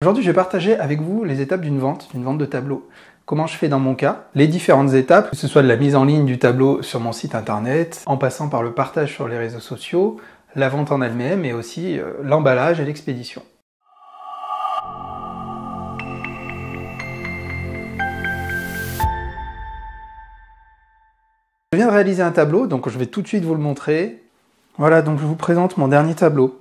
Aujourd'hui, je vais partager avec vous les étapes d'une vente, d'une vente de tableau. Comment je fais dans mon cas, les différentes étapes, que ce soit de la mise en ligne du tableau sur mon site internet, en passant par le partage sur les réseaux sociaux, la vente en elle-même et aussi euh, l'emballage et l'expédition. Je viens de réaliser un tableau, donc je vais tout de suite vous le montrer. Voilà, donc je vous présente mon dernier tableau.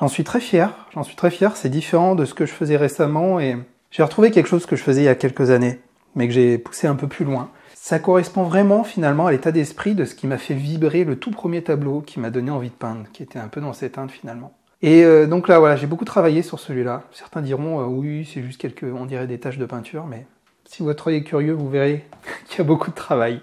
J'en suis très fier, j'en suis très fier, c'est différent de ce que je faisais récemment et j'ai retrouvé quelque chose que je faisais il y a quelques années, mais que j'ai poussé un peu plus loin. Ça correspond vraiment finalement à l'état d'esprit de ce qui m'a fait vibrer le tout premier tableau qui m'a donné envie de peindre, qui était un peu dans cette teinte finalement. Et euh, donc là voilà, j'ai beaucoup travaillé sur celui-là. Certains diront euh, oui, c'est juste quelques, on dirait des taches de peinture, mais si votre œil est curieux, vous verrez qu'il y a beaucoup de travail.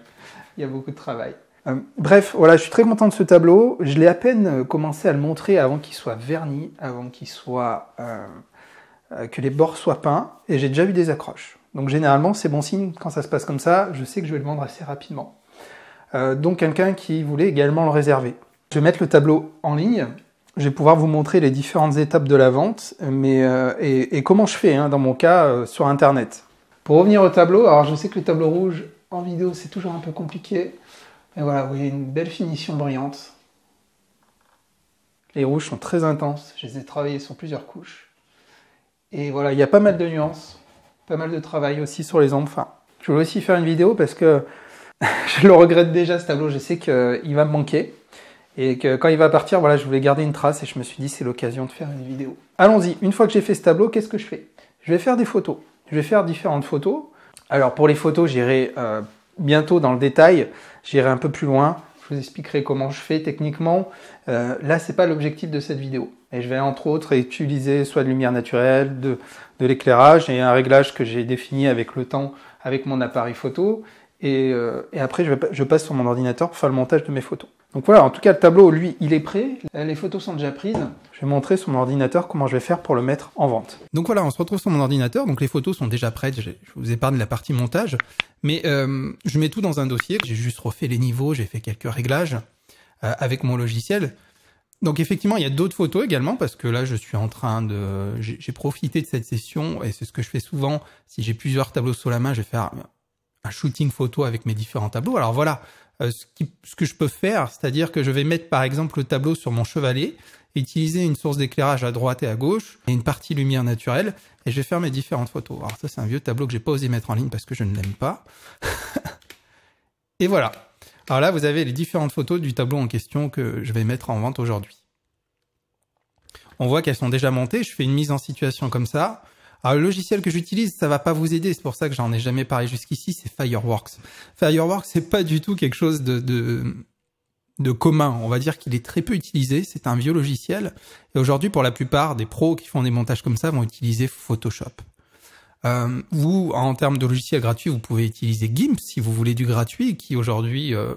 Il y a beaucoup de travail. Euh, bref, voilà, je suis très content de ce tableau. Je l'ai à peine euh, commencé à le montrer avant qu'il soit verni, avant qu'il soit euh, que les bords soient peints, et j'ai déjà vu des accroches. Donc généralement, c'est bon signe quand ça se passe comme ça. Je sais que je vais le vendre assez rapidement. donc quelqu'un qui voulait également le réserver. Je vais mettre le tableau en ligne. Je vais pouvoir vous montrer les différentes étapes de la vente, mais et, comment je fais hein, dans mon cas sur Internet. Pour revenir au tableau, alors je sais que le tableau rouge en vidéo c'est toujours un peu compliqué. Et voilà, vous voyez une belle finition brillante. Les rouges sont très intenses, je les ai travaillés sur plusieurs couches. Et voilà, il y a pas mal de nuances, pas mal de travail aussi sur les ombres. Enfin, je voulais aussi faire une vidéo parce que je le regrette déjà ce tableau, je sais qu'il va me manquer. Et que quand il va partir, voilà, je voulais garder une trace et je me suis dit c'est l'occasion de faire une vidéo. Allons-y, une fois que j'ai fait ce tableau, qu'est-ce que je fais Je vais faire des photos. Je vais faire différentes photos. Alors pour les photos, j'irai euh, bientôt dans le détail. J'irai un peu plus loin. Je vous expliquerai comment je fais techniquement. Euh, là, c'est pas l'objectif de cette vidéo. Et je vais entre autres utiliser soit de lumière naturelle, de, de l'éclairage et un réglage que j'ai défini avec le temps avec mon appareil photo et, euh, et après je, je, passe sur mon ordinateur pour faire le montage de mes photos. Donc voilà, en tout cas le tableau, lui, il est prêt, euh, les photos sont déjà prises. Je vais montrer sur mon ordinateur comment je vais faire pour le mettre en vente. Donc voilà, on se retrouve sur mon ordinateur, donc les photos sont déjà prêtes, je vous épargne la partie montage, mais euh, je mets tout dans un dossier, j'ai juste refait les niveaux, j'ai fait quelques réglages euh, avec mon logiciel. Donc effectivement, il y a d'autres photos également parce que là, je suis en train de, j'ai profité de cette session et c'est ce que je fais souvent. Si j'ai plusieurs tableaux sous la main, je vais faire shooting photo avec mes différents tableaux. Alors voilà euh, ce, que je peux faire, c'est-à-dire que je vais mettre par exemple le tableau sur mon chevalet, utiliser une source d'éclairage à droite et à gauche, et une partie lumière naturelle, et je vais faire mes différentes photos. Alors ça c'est un vieux tableau que j'ai pas osé mettre en ligne parce que je ne l'aime pas. et voilà. Alors là, vous avez les différentes photos du tableau en question que je vais mettre en vente aujourd'hui. On voit qu'elles sont déjà montées, je fais une mise en situation comme ça. Alors, le logiciel que j'utilise, ça va pas vous aider. C'est pour ça que j'en ai jamais parlé jusqu'ici. C'est Fireworks. Fireworks, c'est pas du tout quelque chose de, de, de commun. On va dire qu'il est très peu utilisé. C'est un vieux logiciel. Et aujourd'hui, pour la plupart des pros qui font des montages comme ça vont utiliser Photoshop. Euh, vous, en termes de logiciel gratuit, vous pouvez utiliser GIMP si vous voulez du gratuit, qui aujourd'hui, euh,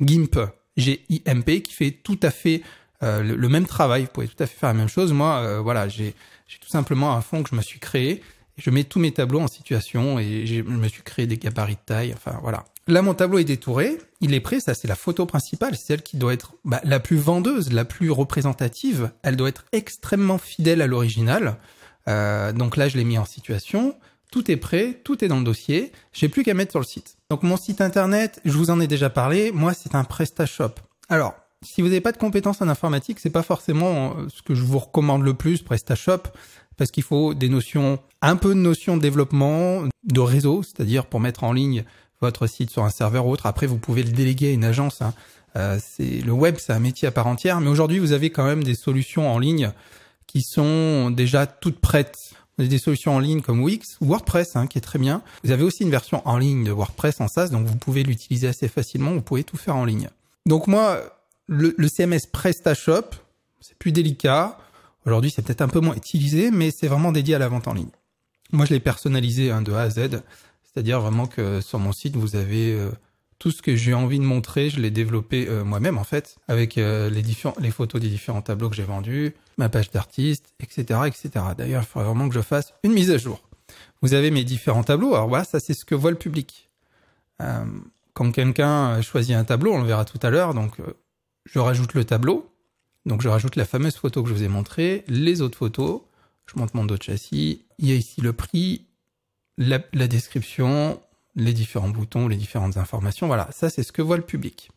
GIMP, G-I-M-P, qui fait tout à fait euh, le, même travail. Vous pouvez tout à fait faire la même chose. Moi, euh, voilà, j'ai tout simplement un fond que je me suis créé. Je mets tous mes tableaux en situation et je me suis créé des gabarits de taille. Enfin, voilà. Là, mon tableau est détouré. Il est prêt. Ça, c'est la photo principale. C'est celle qui doit être bah, la plus vendeuse, la plus représentative. Elle doit être extrêmement fidèle à l'original. Euh, donc là, je l'ai mis en situation. Tout est prêt, tout est dans le dossier. J'ai plus qu'à mettre sur le site. Donc mon site internet, je vous en ai déjà parlé. Moi, c'est un PrestaShop. Alors, si vous n'avez pas de compétences en informatique, c'est pas forcément euh, ce que je vous recommande le plus, PrestaShop, parce qu'il faut des notions, un peu de notions de développement, de réseau, c'est-à-dire pour mettre en ligne votre site sur un serveur ou autre. Après, vous pouvez le déléguer à une agence. Hein. Euh, c'est le web, c'est un métier à part entière, mais aujourd'hui, vous avez quand même des solutions en ligne qui sont déjà toutes prêtes. Vous avez des solutions en ligne comme Wix, WordPress, hein, qui est très bien. Vous avez aussi une version en ligne de WordPress en SaaS, donc vous pouvez l'utiliser assez facilement. Vous pouvez tout faire en ligne. Donc moi, le, CMS PrestaShop, c'est plus délicat. Aujourd'hui, c'est peut-être un peu moins utilisé, mais c'est vraiment dédié à la vente en ligne. Moi, je l'ai personnalisé hein, de A à Z. C'est-à-dire vraiment que sur mon site, vous avez euh, tout ce que j'ai envie de montrer. Je l'ai développé euh, moi-même, en fait, avec euh, les, photos des différents tableaux que j'ai vendus, ma page d'artiste, etc., etc. D'ailleurs, il faudrait vraiment que je fasse une mise à jour. Vous avez mes différents tableaux. Alors voilà, ça, c'est ce que voit le public. quand quelqu'un choisit un tableau, on le verra tout à l'heure, donc je rajoute le tableau. Donc je rajoute la fameuse photo que je vous ai montrée, les autres photos. Je monte mon dos châssis. Il y a ici le prix, la, description, les différents boutons, les différentes informations. Voilà, ça c'est ce que voit le public.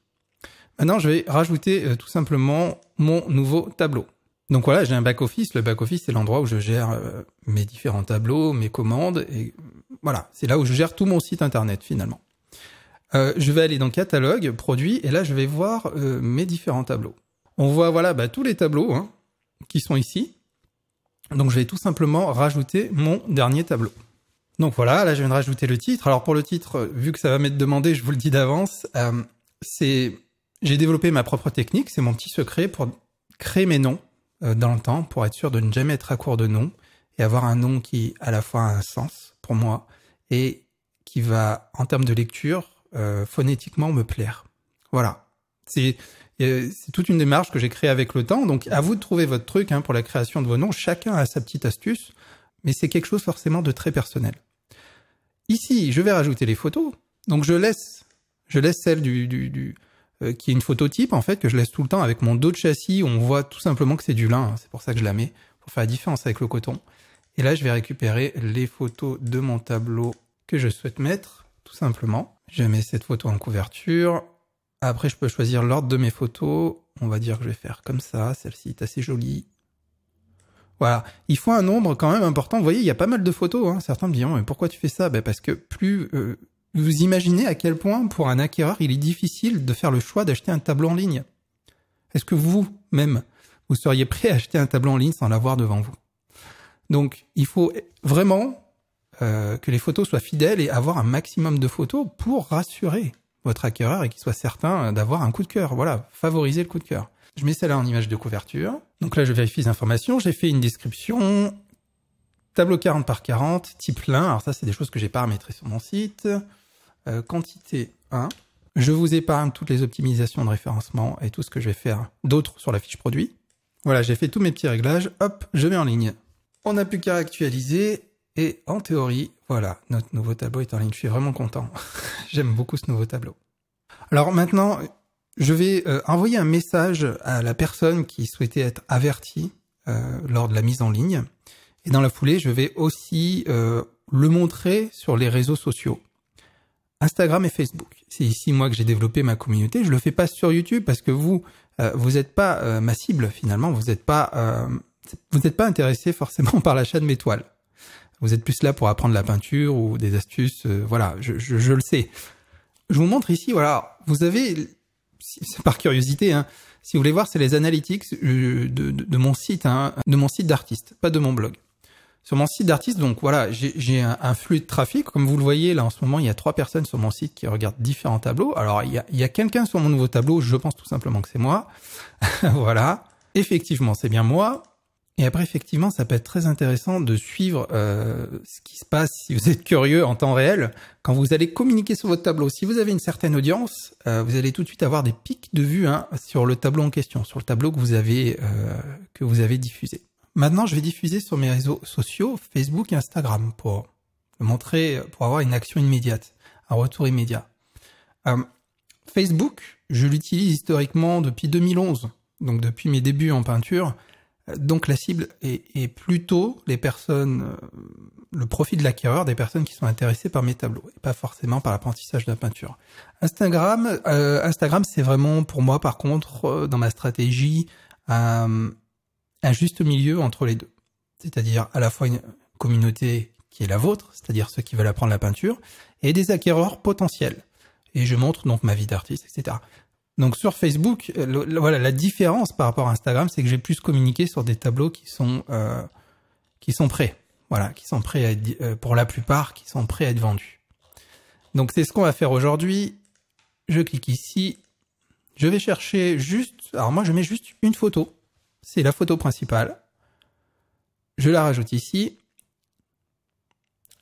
Maintenant, je vais rajouter euh, tout simplement mon nouveau tableau. Donc voilà, j'ai un back-office. Le back-office, c'est l'endroit où je gère euh, mes différents tableaux, mes commandes. Et voilà, c'est là où je gère tout mon site Internet finalement. Euh, je vais aller dans catalogue, produits, et là je vais voir euh, mes différents tableaux. On voit voilà bah, tous les tableaux hein, qui sont ici. Donc je vais tout simplement rajouter mon dernier tableau. Donc voilà, là je viens de rajouter le titre. Alors pour le titre, euh, vu que ça va m'être demandé, je vous le dis d'avance, c'est j'ai développé ma propre technique, c'est mon petit secret pour créer mes noms dans le temps, pour être sûr de ne jamais être à court de noms et avoir un nom qui à la fois a un sens pour moi et qui va en termes de lecture euh, phonétiquement me plaire. Voilà. Euh, c'est toute une démarche que j'ai créée avec le temps. Donc, à vous de trouver votre truc hein, pour la création de vos noms. Chacun a sa petite astuce, mais c'est quelque chose forcément de très personnel. Ici, je vais rajouter les photos. Donc, je laisse, je laisse celle du, du, du euh, qui est une photo type en fait que je laisse tout le temps avec mon dos de châssis. on voit tout simplement que c'est du lin. Hein. C'est pour ça que je la mets pour faire la différence avec le coton. Et là, je vais récupérer les photos de mon tableau que je souhaite mettre, tout simplement. Je mets cette photo en couverture. Après, je peux choisir l'ordre de mes photos. On va dire que je vais faire comme ça. Celle-ci est assez jolie. Voilà. Il faut un nombre quand même important. Vous voyez, il y a pas mal de photos. Hein. Certains me diront, mais pourquoi tu fais ça ben Parce que plus... Euh, vous imaginez à quel point pour un acquéreur, il est difficile de faire le choix d'acheter un tableau en ligne. Est-ce que vous-même, vous seriez prêt à acheter un tableau en ligne sans l'avoir devant vous Donc, il faut vraiment euh, que les photos soient fidèles et avoir un maximum de photos pour rassurer votre acquéreur et qu'il soit certain d'avoir un coup de cœur. Voilà, favoriser le coup de cœur. Je mets celle-là en image de couverture. Donc là, je vérifie les informations. J'ai fait une description. Tableau 40 par 40, type 1. Alors ça, c'est des choses que j'ai paramétrées sur mon site. Euh, quantité 1. Je vous épargne toutes les optimisations de référencement et tout ce que je vais faire d'autres sur la fiche produit. Voilà, j'ai fait tous mes petits réglages. Hop, je mets en ligne. On n'a plus qu'à actualiser et en théorie, voilà, notre nouveau tableau est en ligne. Je suis vraiment content. J'aime beaucoup ce nouveau tableau. Alors maintenant, je vais euh, envoyer un message à la personne qui souhaitait être avertie euh, lors de la mise en ligne. Et dans la foulée, je vais aussi euh, le montrer sur les réseaux sociaux. Instagram et Facebook. C'est ici moi que j'ai développé ma communauté. Je le fais pas sur YouTube parce que vous, vous n'êtes pas ma cible finalement. Vous n'êtes pas, vous n'êtes pas intéressé forcément par l'achat de mes toiles. Vous êtes plus là pour apprendre la peinture ou des astuces. Euh, voilà, je, le sais. Je vous montre ici, voilà, vous avez, c'est par curiosité, hein, si vous voulez voir, c'est les analytics euh, de, mon site, hein, de mon site d'artiste, pas de mon blog. Sur mon site d'artiste, donc voilà, j'ai un, flux de trafic. Comme vous le voyez, là en ce moment, il y a trois personnes sur mon site qui regardent différents tableaux. Alors, il y a quelqu'un sur mon nouveau tableau, je pense tout simplement que c'est moi. voilà. Effectivement, c'est bien moi. Et après, effectivement, ça peut être très intéressant de suivre euh, ce qui se passe si vous êtes curieux en temps réel. Quand vous allez communiquer sur votre tableau, si vous avez une certaine audience, euh, vous allez tout de suite avoir des pics de vues hein, sur le tableau en question, sur le tableau que vous avez euh, que vous avez diffusé. Maintenant, je vais diffuser sur mes réseaux sociaux, Facebook et Instagram, pour montrer, pour avoir une action immédiate, un retour immédiat. Euh, Facebook, je l'utilise historiquement depuis 2011, donc depuis mes débuts en peinture. Donc la cible est, plutôt les personnes, euh, le profit de l'acquéreur des personnes qui sont intéressées par mes tableaux et pas forcément par l'apprentissage de la peinture. Instagram, euh, Instagram, c'est vraiment pour moi par contre euh, dans ma stratégie un juste milieu entre les deux, c'est-à-dire à la fois une communauté qui est la vôtre, c'est-à-dire ceux qui veulent apprendre la peinture, et des acquéreurs potentiels. Et je montre donc ma vie d'artiste, etc. Donc sur Facebook, euh, voilà la différence par rapport à Instagram, c'est que j'ai plus communiqué sur des tableaux qui sont euh, qui sont prêts, voilà, qui sont prêts à être, euh, pour la plupart, qui sont prêts à être vendus. Donc c'est ce qu'on va faire aujourd'hui. Je clique ici, je vais chercher juste, alors moi je mets juste une photo, c'est la photo principale. Je la rajoute ici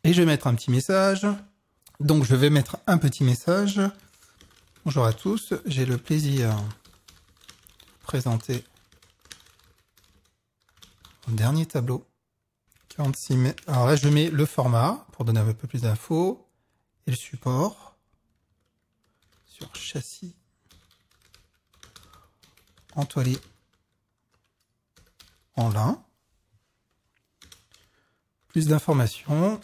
et je vais mettre un petit message. Donc je vais mettre un petit message Bonjour à tous, j'ai le plaisir de présenter mon dernier tableau. 46 Alors là, je mets le format pour donner un peu plus d'infos et le support sur châssis entoilé en lin. Plus d'informations,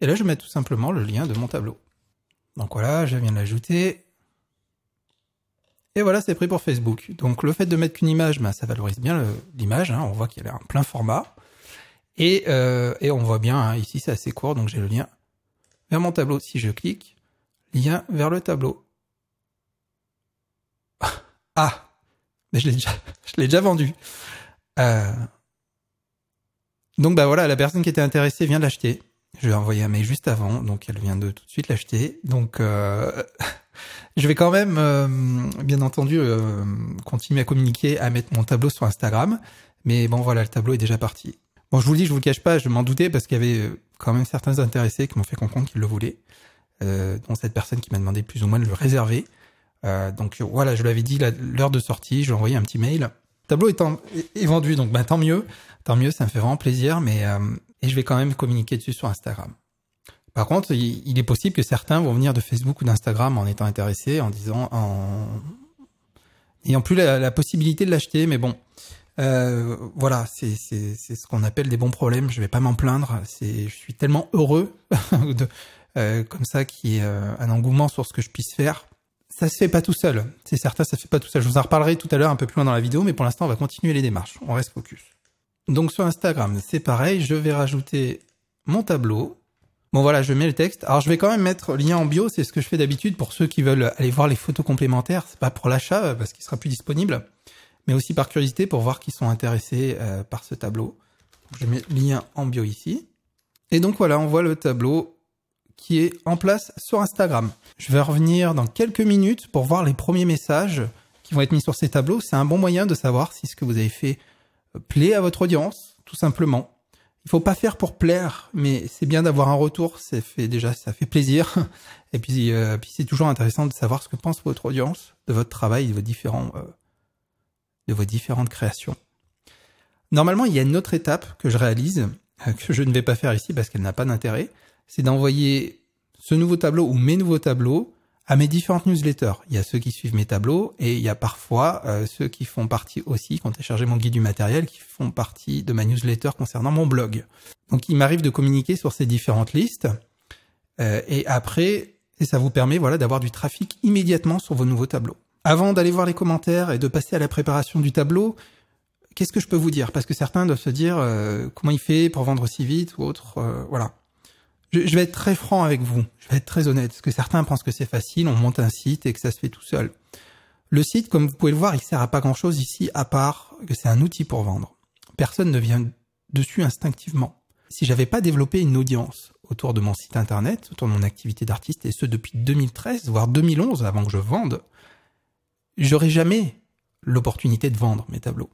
Et là, je mets tout simplement le lien de mon tableau. Donc voilà, je viens de l'ajouter. Et voilà, c'est pris pour Facebook. Donc le fait de mettre qu'une image, bah, ça valorise bien l'image. Hein. On voit qu'elle est en plein format. Euh, et, on voit bien, hein, ici c'est assez court, donc j'ai le lien vers mon tableau. Si je clique, lien vers le tableau. ah, ah Mais je l'ai déjà, déjà vendu. Euh, donc bah voilà, la personne qui était intéressée vient de l'acheter. Je lui ai envoyé un mail juste avant, donc elle vient de tout de suite l'acheter. Donc euh, je vais quand même, euh, bien entendu, euh, continuer à communiquer, à mettre mon tableau sur Instagram. Mais bon, voilà, le tableau est déjà parti. Bon, je vous le dis, je vous le cache pas, je m'en doutais parce qu'il y avait quand même certains intéressés qui m'ont fait comprendre qu'ils le voulaient, dont cette personne qui m'a demandé plus ou moins de le réserver. donc voilà, je lui avais dit l'heure de sortie, je lui ai envoyé un petit mail. Le tableau est, est vendu, donc ben, tant mieux, tant mieux, ça me fait vraiment plaisir, mais et je vais quand même communiquer dessus sur Instagram. Par contre, il, est possible que certains vont venir de Facebook ou d'Instagram en étant intéressés, en disant, en n'ayant plus la, possibilité de l'acheter, mais bon, euh, voilà, c'est ce qu'on appelle des bons problèmes. Je ne vais pas m'en plaindre. C'est, je suis tellement heureux de, euh, comme ça qu'il y ait euh, un engouement sur ce que je puisse faire. Ça se fait pas tout seul. C'est certain, ça se fait pas tout seul. Je vous en reparlerai tout à l'heure un peu plus loin dans la vidéo, mais pour l'instant, on va continuer les démarches. On reste focus. Donc sur Instagram, c'est pareil, je vais rajouter mon tableau. Bon voilà, je mets le texte. Alors je vais quand même mettre lien en bio, c'est ce que je fais d'habitude pour ceux qui veulent aller voir les photos complémentaires, c'est pas pour l'achat euh, parce qu'il sera plus disponible, mais aussi par curiosité pour voir qui sont intéressés euh, par ce tableau. je mets lien en bio ici. Et donc voilà, on voit le tableau qui est en place sur Instagram. Je vais revenir dans quelques minutes pour voir les premiers messages qui vont être mis sur ces tableaux. C'est un bon moyen de savoir si ce que vous avez fait plaît à votre audience, tout simplement. Il faut pas faire pour plaire, mais c'est bien d'avoir un retour. Ça fait déjà, ça fait plaisir. Et puis, euh, puis c'est toujours intéressant de savoir ce que pense votre audience de votre travail, de vos différents, euh, de vos différentes créations. Normalement, il y a une autre étape que je réalise euh, que je ne vais pas faire ici parce qu'elle n'a pas d'intérêt. C'est d'envoyer ce nouveau tableau ou mes nouveaux tableaux à ah, mes différentes newsletters. Il y a ceux qui suivent mes tableaux et il y a parfois euh, ceux qui font partie aussi, quand j'ai chargé mon guide du matériel, qui font partie de ma newsletter concernant mon blog. Donc il m'arrive de communiquer sur ces différentes listes euh, et après, et ça vous permet voilà d'avoir du trafic immédiatement sur vos nouveaux tableaux. Avant d'aller voir les commentaires et de passer à la préparation du tableau, qu'est-ce que je peux vous dire Parce que certains doivent se dire euh, comment il fait pour vendre si vite ou autre. voilà je, vais être très franc avec vous, je vais être très honnête, parce que certains pensent que c'est facile, on monte un site et que ça se fait tout seul. Le site, comme vous pouvez le voir, il sert à pas grand chose ici, à part que c'est un outil pour vendre. Personne ne vient dessus instinctivement. Si j'avais pas développé une audience autour de mon site internet, autour de mon activité d'artiste, et ce depuis 2013, voire 2011, avant que je vende, j'aurais jamais l'opportunité de vendre mes tableaux.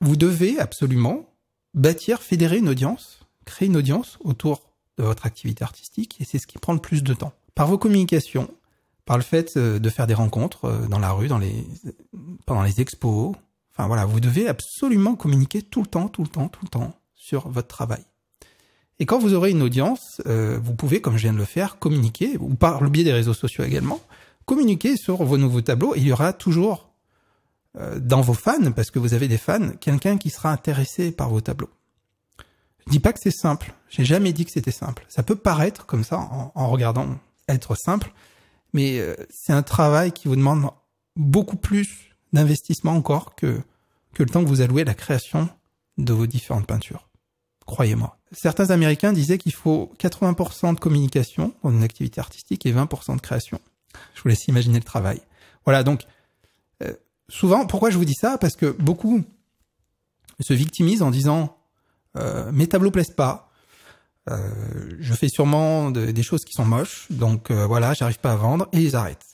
Vous devez absolument bâtir, fédérer une audience, créer une audience autour de votre activité artistique et c'est ce qui prend le plus de temps. Par vos communications, par le fait euh, de faire des rencontres euh, dans la rue, dans les, pendant les expos. Enfin voilà, vous devez absolument communiquer tout le temps, tout le temps, tout le temps sur votre travail. Et quand vous aurez une audience, euh, vous pouvez, comme je viens de le faire, communiquer, ou par le biais des réseaux sociaux également, communiquer sur vos nouveaux tableaux. il y aura toujours dans vos fans, parce que vous avez des fans, quelqu'un qui sera intéressé par vos tableaux dis pas que c'est simple. J'ai jamais dit que c'était simple. Ça peut paraître comme ça en, regardant être simple, mais euh, c'est un travail qui vous demande beaucoup plus d'investissement encore que que le temps que vous allouez à la création de vos différentes peintures. Croyez-moi. Certains Américains disaient qu'il faut 80% de communication dans une activité artistique et 20% de création. Je vous laisse imaginer le travail. Voilà, donc euh, souvent, pourquoi je vous dis ça Parce que beaucoup se victimisent en disant euh, mes tableaux plaisent pas. Euh, je fais sûrement des choses qui sont moches, donc euh, voilà, j'arrive pas à vendre et ils arrêtent.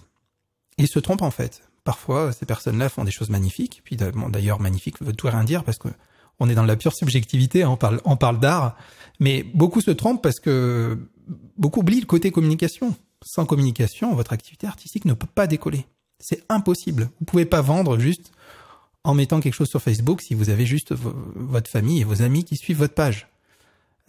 Ils se trompent en fait. Parfois, ces personnes-là font des choses magnifiques. Puis d'ailleurs, magnifique veut tout rien dire parce que on est dans la pure subjectivité. Hein, on parle, on parle d'art, mais beaucoup se trompent parce que beaucoup oublient le côté communication. Sans communication, votre activité artistique ne peut pas décoller. C'est impossible. Vous pouvez pas vendre juste en mettant quelque chose sur Facebook si vous avez juste votre famille et vos amis qui suivent votre page.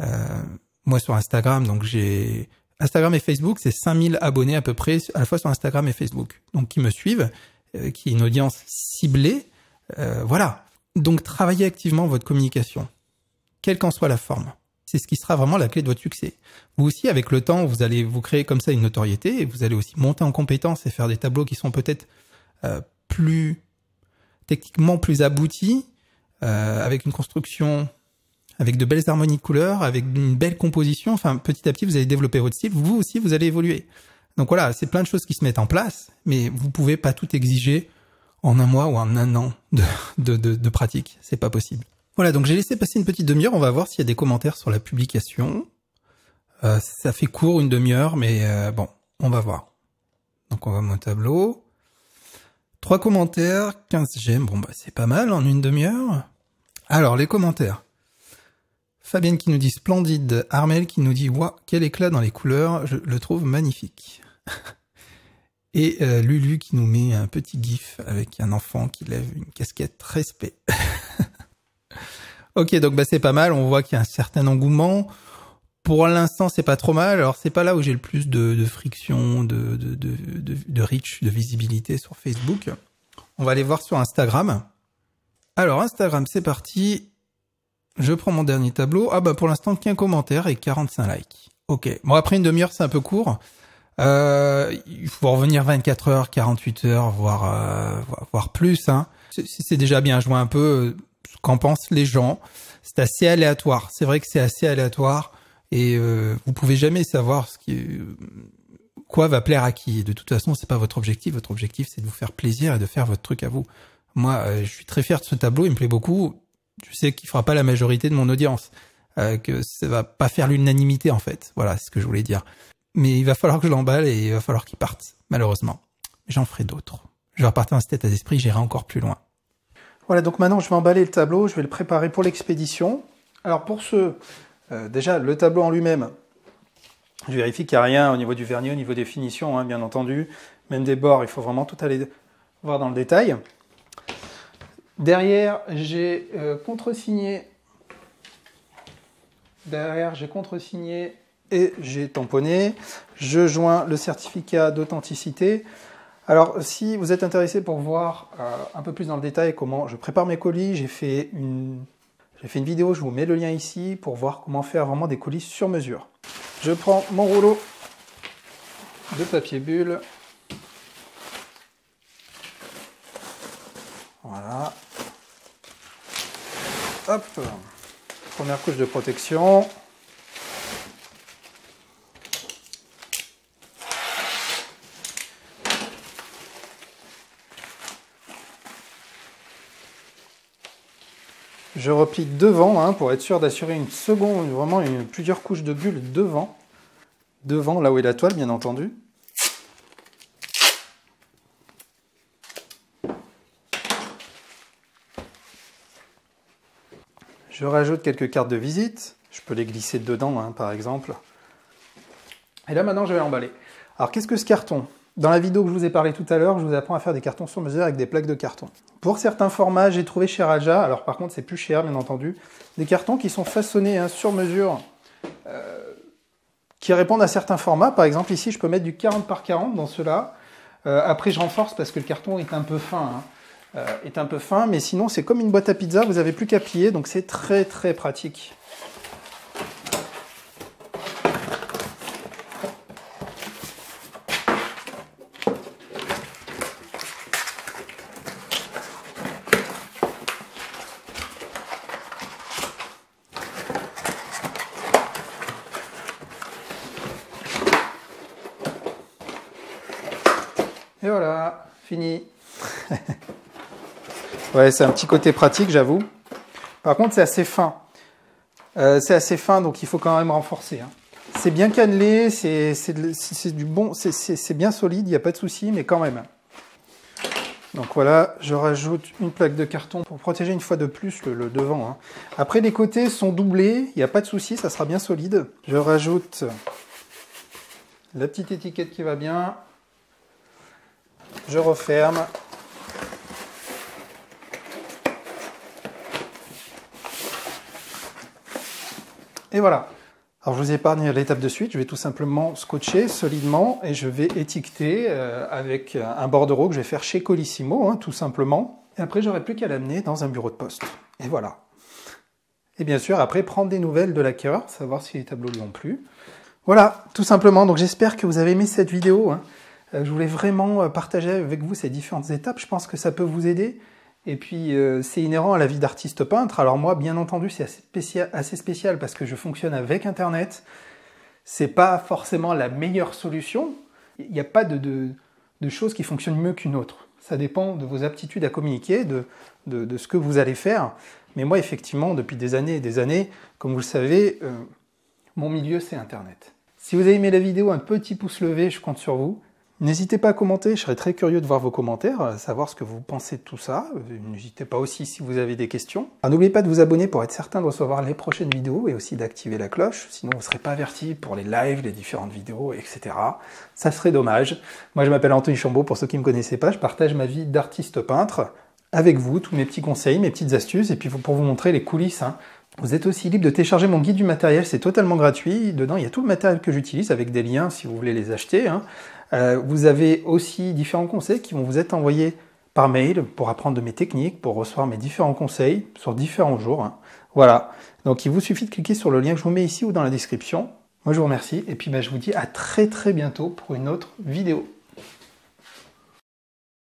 Euh, moi sur Instagram, donc j'ai Instagram et Facebook, c'est 5000 abonnés à peu près, à la fois sur Instagram et Facebook, donc qui me suivent, euh, qui est une audience ciblée. Euh, voilà. Donc travaillez activement votre communication, quelle qu'en soit la forme. C'est ce qui sera vraiment la clé de votre succès. Vous aussi, avec le temps, vous allez vous créer comme ça une notoriété et vous allez aussi monter en compétence et faire des tableaux qui sont peut-être plus techniquement plus abouti, euh, avec une construction, avec de belles harmonies de couleurs, avec une belle composition. Enfin, petit à petit, vous allez développer votre style. Vous aussi, vous allez évoluer. Donc voilà, c'est plein de choses qui se mettent en place, mais vous pouvez pas tout exiger en un mois ou en un an de, pratique. C'est pas possible. Voilà, donc j'ai laissé passer une petite demi-heure. On va voir s'il y a des commentaires sur la publication. Euh, ça fait court, une demi-heure, mais euh, bon, on va voir. Donc on va mon tableau. Trois commentaires, 15 j'aime. Bon, bah, c'est pas mal en une demi-heure. Alors, les commentaires. Fabienne qui nous dit splendide. Armel qui nous dit waouh, quel éclat dans les couleurs. Je le trouve magnifique. Et euh, Lulu qui nous met un petit gif avec un enfant qui lève une casquette respect. ok, donc bah c'est pas mal. On voit qu'il y a un certain engouement pour l'instant, c'est pas trop mal. Alors, c'est pas là où j'ai le plus de, friction, de, de, de, reach, de visibilité sur Facebook. On va aller voir sur Instagram. Alors, Instagram, c'est parti. Je prends mon dernier tableau. Ah bah pour l'instant qu'un commentaire et 45 likes. Ok. Bon après une demi-heure c'est un peu court. Euh, il faut revenir 24 heures, 48 heures, voire euh, plus. Hein. C'est déjà bien. Je un peu euh, qu'en pensent les gens. C'est assez aléatoire. C'est vrai que c'est assez aléatoire et euh, vous pouvez jamais savoir quoi va plaire à qui. de toute façon, c'est pas votre objectif. Votre objectif, c'est de vous faire plaisir et de faire votre truc à vous. Moi, euh, je suis très fier de ce tableau. Il me plaît beaucoup. Je sais qu'il fera pas la majorité de mon audience, euh, que ça va pas faire l'unanimité en fait. Voilà, ce que je voulais dire. Mais il va falloir que je l'emballe et il va falloir qu'il parte, malheureusement. J'en ferai d'autres. Je vais repartir un cet état d'esprit, j'irai encore plus loin. Voilà, donc maintenant je vais emballer le tableau, je vais le préparer pour l'expédition. Alors pour ce, euh, déjà, le tableau en lui-même, je vérifie qu'il n'y a rien au niveau du vernis, au niveau des finitions, hein, bien entendu. Même des bords, il faut vraiment tout aller voir dans le détail. Derrière, j'ai euh, contresigné. Derrière, j'ai et j'ai tamponné. Je joins le certificat d'authenticité. Alors, si vous êtes intéressé pour voir euh, un peu plus dans le détail comment je prépare mes colis, j'ai fait une j'ai fait une vidéo, je vous mets le lien ici pour voir comment faire vraiment des coulisses sur mesure. Je prends mon rouleau de papier bulle. Voilà. Hop. Première couche de protection. je replie devant hein, pour être sûr d'assurer une seconde, vraiment une, plusieurs couches de bulles devant. Devant, là où est la toile, bien entendu. Je rajoute quelques cartes de visite. Je peux les glisser dedans, hein, par exemple. Et là, maintenant, je vais emballer. Alors, qu'est-ce que ce carton dans la vidéo que je vous ai parlé tout à l'heure, je vous apprends à faire des cartons sur mesure avec des plaques de carton. Pour certains formats, j'ai trouvé chez Raja, alors par contre c'est plus cher bien entendu, des cartons qui sont façonnés hein, sur mesure, euh, qui répondent à certains formats. Par exemple ici je peux mettre du 40 par 40 dans cela. là euh, après je renforce parce que le carton est un peu fin. Hein, euh, est un peu fin, mais sinon c'est comme une boîte à pizza, vous n'avez plus qu'à plier, donc c'est très très pratique. c'est un petit côté pratique, j'avoue. Par contre, c'est assez fin. Euh, c'est assez fin, donc il faut quand même renforcer. Hein. C'est bien cannelé, c'est du bon, c'est bien solide, il n'y a pas de souci, mais quand même. Donc voilà, je rajoute une plaque de carton pour protéger une fois de plus le, devant. Hein. Après, les côtés sont doublés, il n'y a pas de souci, ça sera bien solide. Je rajoute la petite étiquette qui va bien. Je referme Et voilà. Alors je vous épargne l'étape de suite, je vais tout simplement scotcher solidement et je vais étiqueter euh, avec un bordereau que je vais faire chez Colissimo, hein, tout simplement. Et après j'aurai plus qu'à l'amener dans un bureau de poste. Et voilà. Et bien sûr, après, prendre des nouvelles de l'acquéreur, savoir si les tableaux lui ont plu. Voilà, tout simplement. Donc j'espère que vous avez aimé cette vidéo. Hein. Euh, je voulais vraiment euh, partager avec vous ces différentes étapes. Je pense que ça peut vous aider. Et puis, euh, c'est inhérent à la vie d'artiste peintre. Alors moi, bien entendu, c'est assez spécial, assez spécial parce que je fonctionne avec Internet. C'est pas forcément la meilleure solution. Il n'y a pas de, de, choses qui fonctionnent mieux qu'une autre. Ça dépend de vos aptitudes à communiquer, de, de, ce que vous allez faire. Mais moi, effectivement, depuis des années et des années, comme vous le savez, euh, mon milieu, c'est Internet. Si vous avez aimé la vidéo, un petit pouce levé, je compte sur vous. N'hésitez pas à commenter, je serais très curieux de voir vos commentaires, savoir ce que vous pensez de tout ça. N'hésitez pas aussi si vous avez des questions. Ah, n'oubliez pas de vous abonner pour être certain de recevoir les prochaines vidéos et aussi d'activer la cloche, sinon vous ne serez pas averti pour les lives, les différentes vidéos, etc. Ça serait dommage. Moi je m'appelle Anthony Chambaud, pour ceux qui ne me connaissaient pas, je partage ma vie d'artiste peintre avec vous, tous mes petits conseils, mes petites astuces, et puis pour vous montrer les coulisses. Hein. Vous êtes aussi libre de télécharger mon guide du matériel, c'est totalement gratuit. Dedans, il y a tout le matériel que j'utilise avec des liens si vous voulez les acheter. Hein. Euh, vous avez aussi différents conseils qui vont vous être envoyés par mail pour apprendre de mes techniques, pour recevoir mes différents conseils sur différents jours. Hein. Voilà. Donc il vous suffit de cliquer sur le lien que je vous mets ici ou dans la description. Moi je vous remercie et puis bah, je vous dis à très très bientôt pour une autre vidéo.